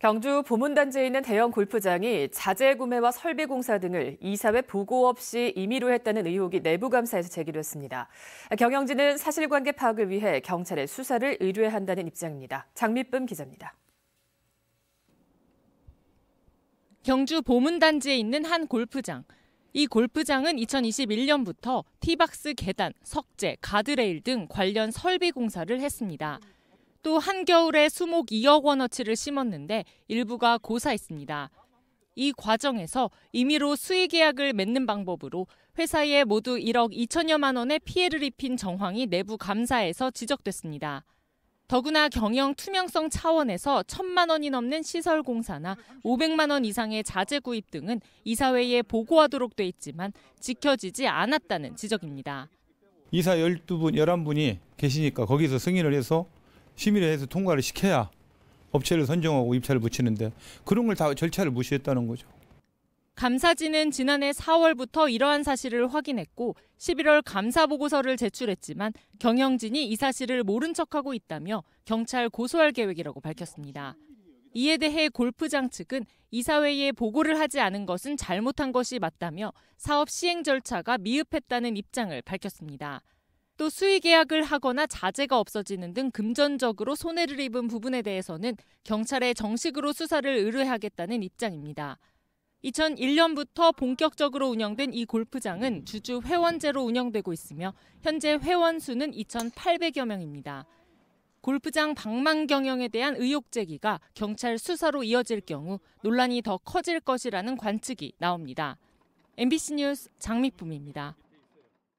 경주 보문단지에 있는 대형 골프장이 자재 구매와 설비 공사 등을 이사회 보고 없이 임의로 했다는 의혹이 내부 감사에서 제기됐습니다. 경영진은 사실관계 파악을 위해 경찰에 수사를 의뢰 한다는 입장입니다. 장미쁨 기자입니다. 경주 보문단지에 있는 한 골프장. 이 골프장은 2021년부터 티박스 계단, 석재, 가드레일 등 관련 설비 공사를 했습니다. 또 한겨울에 수목 2억 원어치를 심었는데 일부가 고사했습니다. 이 과정에서 임의로 수의 계약을 맺는 방법으로 회사에 모두 1억 2천여만 원의 피해를 입힌 정황이 내부 감사에서 지적됐습니다. 더구나 경영 투명성 차원에서 천만 원이 넘는 시설 공사나 500만 원 이상의 자재 구입 등은 이사회에 보고하도록 돼 있지만 지켜지지 않았다는 지적입니다. 이사 12분, 11분이 계시니까 거기서 승인을 해서 심의를 해서 통과를 시켜야 업체를 선정하고 입찰을 붙이는데 그런 걸 다 절차를 무시했다는 거죠. 감사진은 지난해 4월부터 이러한 사실을 확인했고 11월 감사 보고서를 제출했지만 경영진이 이 사실을 모른 척하고 있다며 경찰 고소할 계획이라고 밝혔습니다. 이에 대해 골프장 측은 이사회에 보고를 하지 않은 것은 잘못한 것이 맞다며 사업 시행 절차가 미흡했다는 입장을 밝혔습니다. 또 수의 계약을 하거나 자재가 없어지는 등 금전적으로 손해를 입은 부분에 대해서는 경찰에 정식으로 수사를 의뢰하겠다는 입장입니다. 2001년부터 본격적으로 운영된 이 골프장은 주주 회원제로 운영되고 있으며 현재 회원 수는 2,800여 명입니다. 골프장 방망 경영에 대한 의혹 제기가 경찰 수사로 이어질 경우 논란이 더 커질 것이라는 관측이 나옵니다. MBC 뉴스 장미품입니다